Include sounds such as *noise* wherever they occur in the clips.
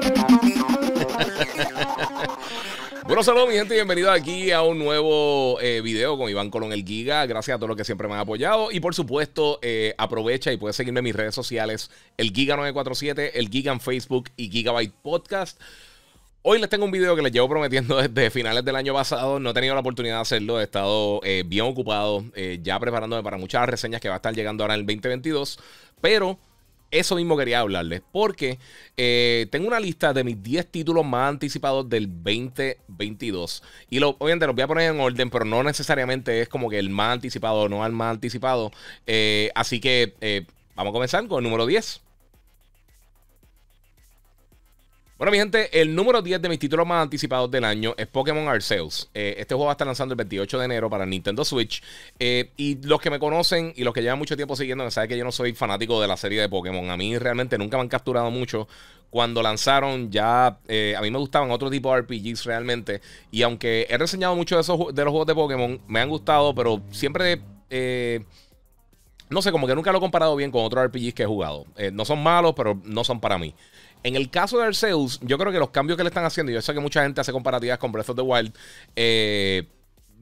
*laughs* Bueno, saludos mi gente, bienvenidos aquí a un nuevo eh, video con Iván Colón el Giga. Gracias a todos los que siempre me han apoyado. Y por supuesto, eh, aprovecha y puedes seguirme en mis redes sociales, el Giga947, el Giga en Facebook y Gigabyte Podcast. Hoy les tengo un video que les llevo prometiendo *laughs* desde finales del año pasado. No he tenido la oportunidad de hacerlo, he estado eh, bien ocupado, ya preparándome para muchas reseñas que va a estar llegando ahora en el 2022. Pero eso mismo quería hablarles, porque eh, tengo una lista de mis 10 títulos más anticipados del 2022. Y lo, obviamente los voy a poner en orden, pero no necesariamente es como que el más anticipado o no al más anticipado. Eh, así que eh, vamos a comenzar con el número 10. Bueno, mi gente, el número 10 de mis títulos más anticipados del año es Pokémon Arceus. Eh, este juego va a estar lanzando el 28 de enero para Nintendo Switch. Eh, y los que me conocen y los que llevan mucho tiempo siguiendo, saben que yo no soy fanático de la serie de Pokémon. A mí realmente nunca me han capturado mucho. Cuando lanzaron ya, eh, a mí me gustaban otro tipo de RPGs realmente. Y aunque he reseñado mucho de, esos, de los juegos de Pokémon, me han gustado, pero siempre no sé, como que nunca lo he comparado bien con otros RPGs que he jugado. Eh, no son malos, pero no son para mí. En el caso de Arceus, yo creo que los cambios que le están haciendo, y yo sé que mucha gente hace comparativas con Breath of the Wild, eh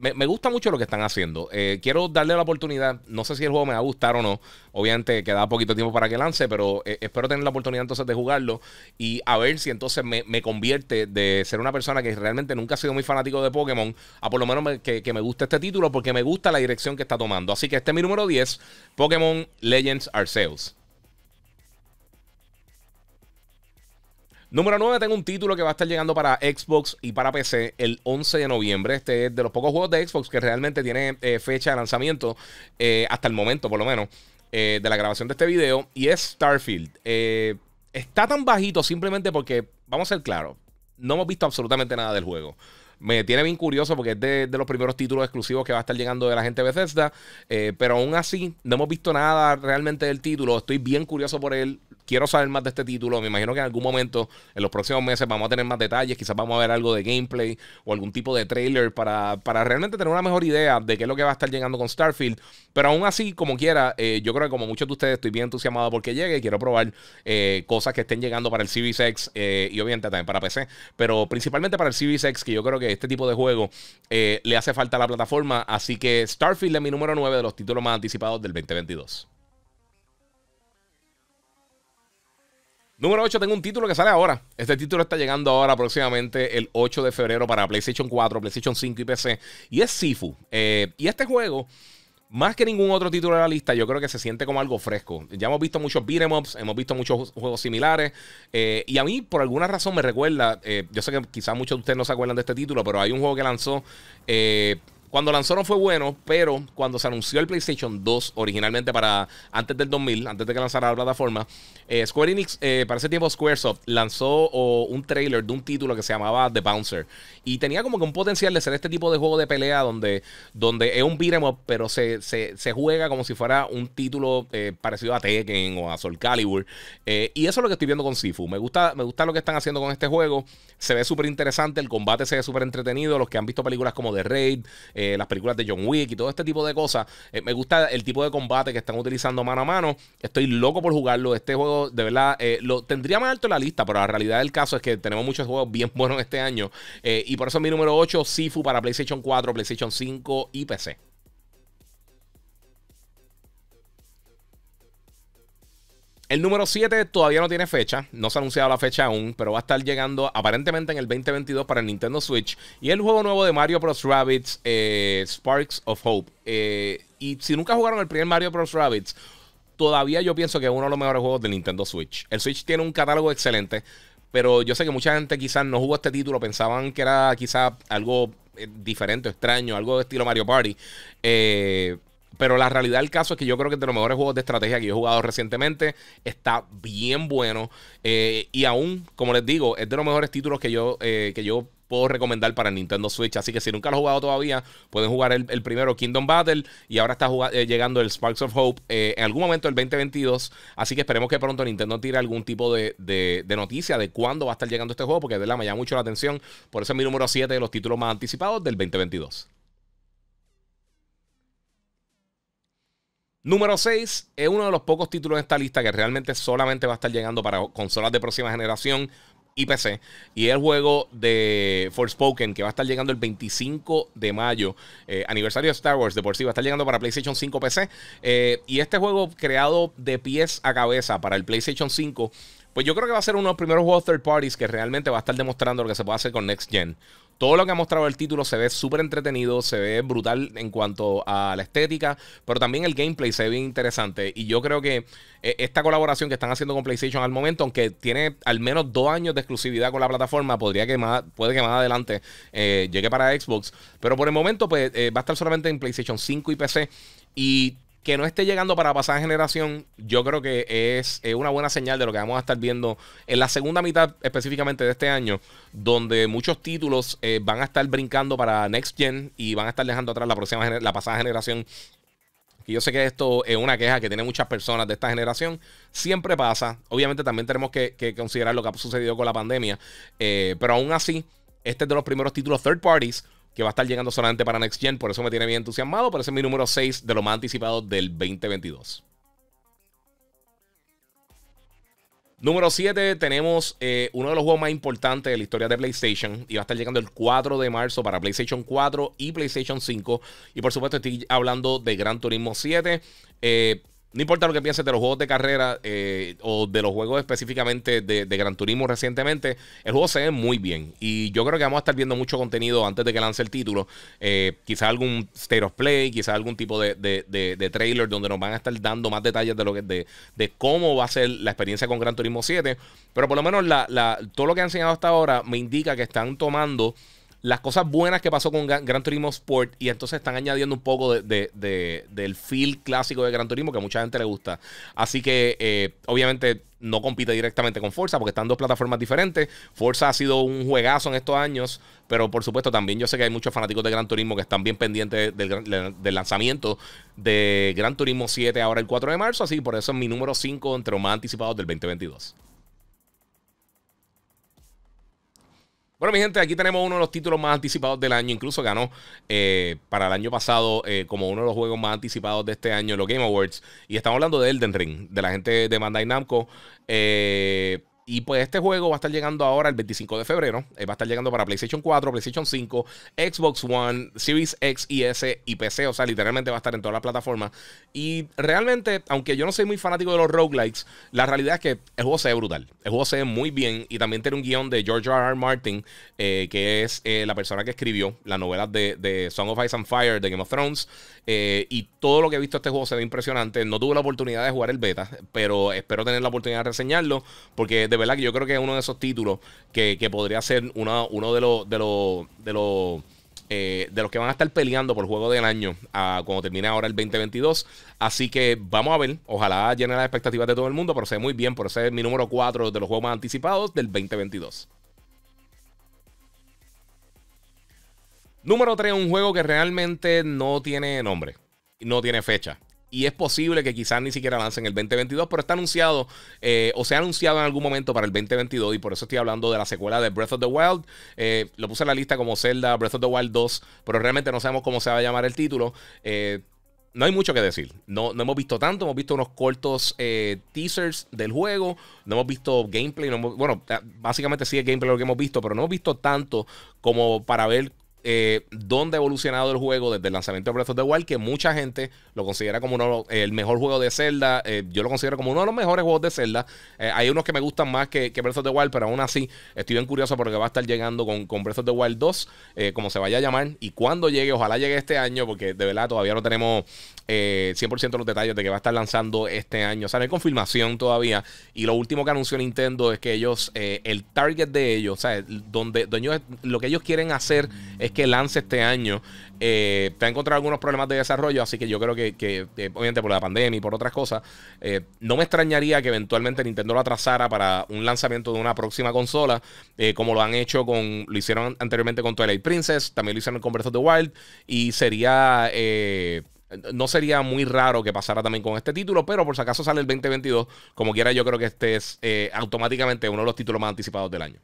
me, gusta mucho lo que están haciendo. Eh, quiero darle la oportunidad. No sé si el juego me va a gustar o no. Obviamente queda poquito tiempo para que lance, pero eh, espero tener la oportunidad entonces de jugarlo y a ver si entonces me, convierte de ser una persona que realmente nunca ha sido muy fanático de Pokémon a por lo menos que, me guste este título porque me gusta la dirección que está tomando. Así que este es mi número 10, Pokémon Legends Arceus. Número 9, tengo un título que va a estar llegando para Xbox y para PC el 11 de noviembre. Este es de los pocos juegos de Xbox que realmente tiene eh, fecha de lanzamiento, eh, hasta el momento por lo menos, eh, de la grabación de este video, y es Starfield. está tan bajito simplemente porque, vamos a ser claros, no hemos visto absolutamente nada del juego me tiene bien curioso porque es de, los primeros títulos exclusivos que va a estar llegando de la gente de Bethesda. pero aún así, no hemos visto nada realmente del título. Estoy bien curioso por él quiero saber más de este título. Me imagino que en algún momento, en los próximos meses, vamos a tener más detalles. Quizás vamos a ver algo de gameplay o algún tipo de trailer para, para realmente tener una mejor idea de qué es lo que va a estar llegando con Starfield. Pero aún así, como quiera, eh, yo creo que como muchos de ustedes estoy bien entusiasmado porque llegue. Quiero probar eh, cosas que estén llegando para el Series X eh, y obviamente también para PC. Pero principalmente para el Series X, que yo creo que este tipo de juego le hace falta a la plataforma. Así que Starfield es mi número 9 de los títulos más anticipados del 2022. Número 8, tengo un título que sale ahora. Este título está llegando ahora próximamente el 8 de febrero para PlayStation 4, PlayStation 5 y PC. Y es Sifu. Eh, y este juego, más que ningún otro título de la lista, yo creo que se siente como algo fresco. Ya hemos visto muchos beat'em ups, hemos visto muchos juegos similares. Eh, y a mí, por alguna razón, me recuerda. Eh, yo sé que quizás muchos de ustedes no se acuerdan de este título, pero hay un juego que lanzó cuando lanzaron fue bueno, pero cuando se anunció el PlayStation 2 originalmente para antes del 2000, antes de que lanzara la plataforma, eh, Square Enix, eh, para ese tiempo Squaresoft, lanzó un trailer de un título que se llamaba The Bouncer. Y tenía como que un potencial de ser este tipo de juego de pelea donde, donde es un beat'em up, pero se, se, juega como si fuera un título eh, parecido a Tekken o a Soul Calibur. y eso es lo que estoy viendo con Sifu. Me gusta, me gusta lo que están haciendo con este juego. Se ve súper interesante, el combate se ve súper entretenido. Los que han visto películas como The Raid, eh, las películas de John Wick y todo este tipo de cosas. Eh, me gusta el tipo de combate que están utilizando mano a mano. Estoy loco por jugarlo. Este juego, de verdad, eh, lo tendría más alto en la lista, pero la realidad del caso es que tenemos muchos juegos bien buenos este año. y por eso mi número 8, Sifu para PlayStation 4, PlayStation 5 y PC. El número 7 todavía no tiene fecha, no se ha anunciado la fecha aún, pero va a estar llegando aparentemente en el 2022 para el Nintendo Switch. Y el juego nuevo de Mario Bros. Rabbits eh, Sparks of Hope. Eh, y si nunca jugaron el primer Mario Bros. Rabbits todavía yo pienso que es uno de los mejores juegos del Nintendo Switch. El Switch tiene un catálogo excelente, pero yo sé que mucha gente quizás no jugó este título, pensaban que era quizás algo eh, diferente, extraño, algo de estilo Mario Party. Eh, pero la realidad del caso es que yo creo que es de los mejores juegos de estrategia que yo he jugado recientemente. Está bien bueno. Eh, y aún, como les digo, es de los mejores títulos que yo, eh, que yo puedo recomendar para Nintendo Switch. Así que si nunca lo has jugado todavía, pueden jugar el, primero Kingdom Battle y ahora está eh, llegando el Sparks of Hope en algún momento del 2022. Así que esperemos que pronto Nintendo tire algún tipo de, de noticia de cuándo va a estar llegando este juego, porque de verdad me llama mucho la atención. Por eso es mi número 7 de los títulos más anticipados del 2022. Número 6 es uno de los pocos títulos de esta lista que realmente solamente va a estar llegando para consolas de próxima generación y PC. Y el juego de Forspoken que va a estar llegando el 25 de mayo, eh, aniversario de Star Wars de por sí, va a estar llegando para PlayStation 5 PC. Eh, y este juego creado de pies a cabeza para el PlayStation 5 pues yo creo que va a ser uno de los primeros juegos third parties que realmente va a estar demostrando lo que se puede hacer con Next Gen todo lo que ha mostrado el título se ve súper entretenido, se ve brutal en cuanto a la estética, pero también el gameplay se ve interesante. Y yo creo que eh, esta colaboración que están haciendo con PlayStation al momento, aunque tiene al menos dos años de exclusividad con la plataforma, podría que más, puede que más adelante eh, llegue para Xbox. Pero por el momento, pues eh, va a estar solamente en PlayStation 5 y PC. Y que no esté llegando para pasada generación, yo creo que es, una buena señal de lo que vamos a estar viendo en la segunda mitad específicamente de este año, donde muchos títulos eh, van a estar brincando para Next Gen y van a estar dejando atrás la, próxima, la pasada generación yo sé que esto es una queja que tiene muchas personas de esta generación, siempre pasa. Obviamente también tenemos que, considerar lo que ha sucedido con la pandemia, eh, pero aún así, este es de los primeros títulos third parties que va a estar llegando solamente para Next Gen. Por eso me tiene bien entusiasmado. Pero es mi número 6 de lo más anticipado del 2022. Número 7 tenemos eh, uno de los juegos más importantes de la historia de PlayStation y va a estar llegando el 4 de marzo para PlayStation 4 y PlayStation 5. Y por supuesto estoy hablando de Gran Turismo 7. No importa lo que pienses de los juegos de carrera eh, o de los juegos específicamente de, Gran Turismo recientemente, el juego se ve muy bien. Y yo creo que vamos a estar viendo mucho contenido antes de que lance el título. Eh, quizás algún state of play, quizás algún tipo de, de, de, trailer donde nos van a estar dando más detalles de lo que de, cómo va a ser la experiencia con Gran Turismo 7. Pero por lo menos la, la, todo lo que han enseñado hasta ahora me indica que están tomando las cosas buenas que pasó con Gran, Turismo Sport y entonces están añadiendo un poco de, del feel clásico de Gran Turismo que a mucha gente le gusta. Así que eh, obviamente no compite directamente con Forza porque están dos plataformas diferentes. Forza ha sido un juegazo en estos años, pero por supuesto también yo sé que hay muchos fanáticos de Gran Turismo que están bien pendientes del, del lanzamiento de Gran Turismo 7 ahora el 4 de marzo, así que por eso es mi número 5 entre los más anticipados del 2022. Bueno, mi gente, aquí tenemos uno de los títulos más anticipados del año. Incluso ganó eh, para el año pasado eh, como uno de los juegos más anticipados de este año, los Game Awards. Y estamos hablando de Elden Ring, de la gente de Mandai Namco. Eh, y pues este juego va a estar llegando ahora el 25 de febrero. Eh, va a estar llegando para PlayStation 4, PlayStation 5, Xbox One, Series X y S y PC. O sea, literalmente va a estar en todas las plataformas. Y realmente, aunque yo no soy muy fanático de los roguelikes, la realidad es que el juego se ve brutal. El juego se ve muy bien y también tiene un guión de George R.R. Martin, eh, que es eh, la persona que escribió la novela de, Song of Ice and Fire, de Game of Thrones. y todo lo que he visto de este juego se ve impresionante. No tuve la oportunidad de jugar el beta, pero espero tener la oportunidad de reseñarlo porque de verdad que yo creo que es uno de esos títulos que, podría ser uno de los de los de los eh, de los que van a estar peleando por el juego del año a, ah, cuando termine ahora el 2022. Así que vamos a ver. Ojalá llene las expectativas de todo el mundo, pero sé muy bien. Por ser es mi número 4 de los juegos más anticipados del 2022. Número 3, un juego que realmente no tiene nombre, no tiene fecha y es posible que quizás ni siquiera en el 2022, pero está anunciado eh, o se ha anunciado en algún momento para el 2022 y por eso estoy hablando de la secuela de Breath of the Wild. Eh, lo puse en la lista como Zelda Breath of the Wild 2, pero realmente no sabemos cómo se va a llamar el título. Eh, no hay mucho que decir. No, no hemos visto tanto. Hemos visto unos cortos teasers del juego. No hemos visto gameplay. bueno, básicamente sí es gameplay lo que hemos visto, pero no hemos visto tanto como para ver eh, dónde ha evolucionado el juego desde el lanzamiento de Breath of the Wild, que mucha gente lo considera como uno, el mejor juego de Zelda. Eh, yo lo considero como uno de los mejores juegos de Zelda. Eh, hay unos que me gustan más que, Breath of the Wild, pero aún así estoy bien curioso porque va a estar llegando con, Breath of the Wild 2, como se vaya a llamar, y cuando llegue, ojalá llegue este año, porque de verdad todavía no tenemos 100% los detalles de que va a estar lanzando este año. O sea, no hay confirmación todavía. Y lo último que anunció Nintendo es que ellos, el target de ellos, o sea, donde, lo que ellos quieren hacer es que lance este año. Eh, te ha encontrado algunos problemas de desarrollo, así que yo creo que, eh, obviamente por la pandemia y por otras cosas, eh, no me extrañaría que eventualmente Nintendo lo atrasara para un lanzamiento de una próxima consola, como lo han hecho con, lo hicieron anteriormente con Twilight Princess, también lo hicieron con Breath of the Wild, y sería no sería muy raro que pasara también con este título, pero por si acaso sale el 2022, como quiera, yo creo que este es automáticamente uno de los títulos más anticipados del año.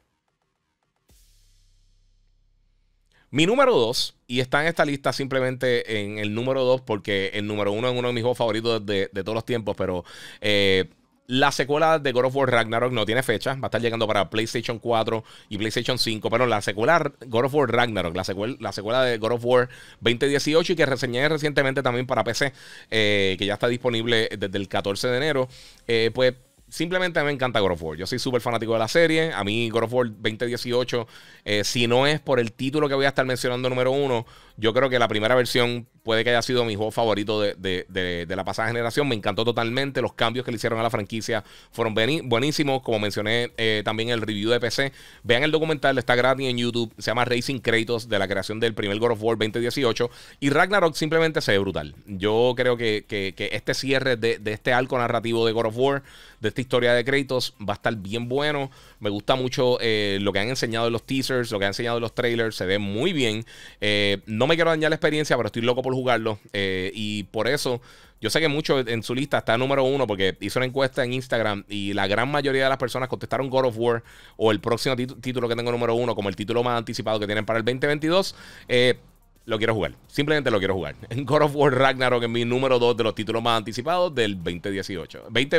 Mi número dos, y está en esta lista simplemente en el número dos, porque el número uno es uno de mis juegos favoritos de, todos los tiempos, pero eh, la secuela de God of War Ragnarok no tiene fecha, va a estar llegando para PlayStation 4 y PlayStation 5, pero la secuela God of War Ragnarok, la secuela, la secuela de God of War 2018 y que reseñé recientemente también para PC, eh, que ya está disponible desde el 14 de enero, eh, pues simplemente me encanta God of War. Yo soy súper fanático de la serie. A mí God of War 2018, eh, si no es por el título que voy a estar mencionando número uno, yo creo que la primera versión puede que haya sido mi juego favorito de, la pasada generación. Me encantó totalmente. Los cambios que le hicieron a la franquicia fueron buenísimos. Como mencioné eh, también en el review de PC. Vean el documental, está gratis en YouTube. Se llama Racing Kratos de la creación del primer God of War 2018. Y Ragnarok simplemente se ve brutal. Yo creo que, este cierre de, este arco narrativo de God of War, de esta historia de Kratos, va a estar bien bueno. Me gusta mucho eh, lo que han enseñado en los teasers, lo que han enseñado en los trailers. Se ve muy bien. Eh, no me quiero dañar la experiencia, pero estoy loco por jugarlo. Eh, y por eso, yo sé que mucho en su lista está número uno, porque hizo una encuesta en Instagram y la gran mayoría de las personas contestaron God of War o el próximo título que tengo número uno, como el título más anticipado que tienen para el 2022. Eh, lo quiero jugar. Simplemente lo quiero jugar. *laughs* en God of War Ragnarok es mi número dos de los títulos más anticipados del 2018. 2020,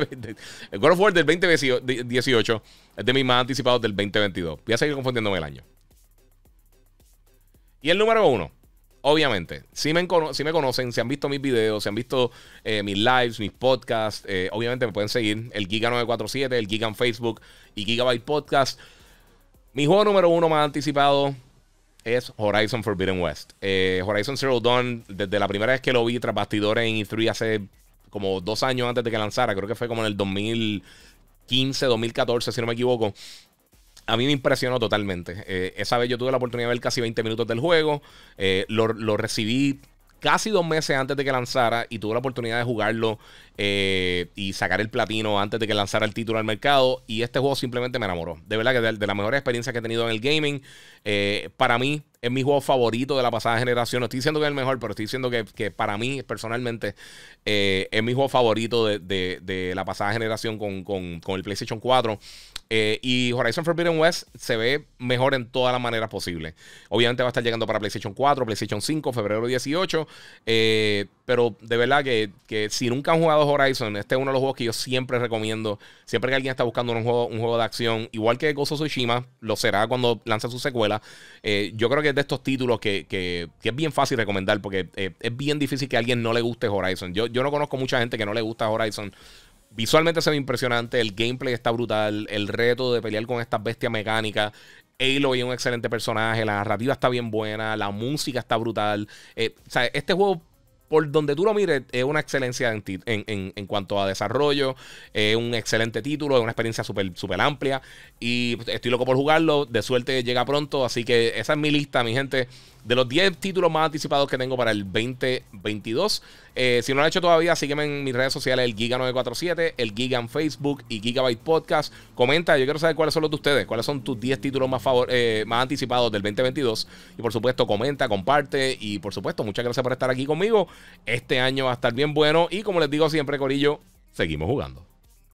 God of War del 2018 es de mis más anticipados del 2022. Voy a seguir confundiéndome el año. Y el número uno obviamente, si me, si me conocen, si han visto mis videos, si han visto eh, mis lives, mis podcasts, eh, obviamente me pueden seguir. El Giga947, el Giga en Facebook y Gigabyte Podcast. Mi juego número uno más anticipado es Horizon Forbidden West. Eh, Horizon Zero Dawn, desde la primera vez que lo vi tras bastidores en E3 hace como dos años antes de que lanzara, creo que fue como en el 2015, 2014, si no me equivoco a mí me impresionó totalmente. Eh, esa vez yo tuve la oportunidad de ver casi 20 minutos del juego. Eh, lo, recibí casi dos meses antes de que lanzara y tuve la oportunidad de jugarlo eh, y sacar el platino antes de que lanzara el título al mercado. Y este juego simplemente me enamoró. De verdad que de, de mejor experiencia que he tenido en el gaming, para mí es mi juego favorito de la pasada generación. No estoy diciendo que es el mejor, pero estoy diciendo que, para mí, personalmente, eh, es mi juego favorito de, la pasada generación con, el PlayStation 4. Eh, y Horizon Forbidden West se ve mejor en todas las maneras posibles. Obviamente va a estar llegando para PlayStation 4, PlayStation 5, febrero 18. Eh, pero de verdad que, si nunca han jugado Horizon, este es uno de los juegos que yo siempre recomiendo. Siempre que alguien está buscando un juego, un juego de acción, igual que Gozo Tsushima, lo será cuando lanza su secuela. yo creo que de estos títulos que, que, es bien fácil recomendar porque eh, es bien difícil que a alguien no le guste Horizon. Yo, no conozco mucha gente que no le gusta Horizon. Visualmente se ve impresionante, el gameplay está brutal, el reto de pelear con estas bestias mecánicas. Aloy es un excelente personaje, la narrativa está bien buena, la música está brutal. Eh, este juego por donde tú lo mires, es una excelencia en, en, en, cuanto a desarrollo, es un excelente título, es una experiencia súper super amplia y estoy loco por jugarlo, de suerte llega pronto, así que esa es mi lista, mi gente de los 10 títulos más anticipados que tengo para el 2022. Eh, si no lo han hecho todavía, sígueme en mis redes sociales, el Giga947, el Giga en Facebook y Gigabyte Podcast. Comenta, yo quiero saber cuáles son los de ustedes, cuáles son tus 10 títulos más, favor, eh, más anticipados del 2022. Y por supuesto, comenta, comparte y por supuesto, muchas gracias por estar aquí conmigo. Este año va a estar bien bueno y como les digo siempre, Corillo, seguimos jugando.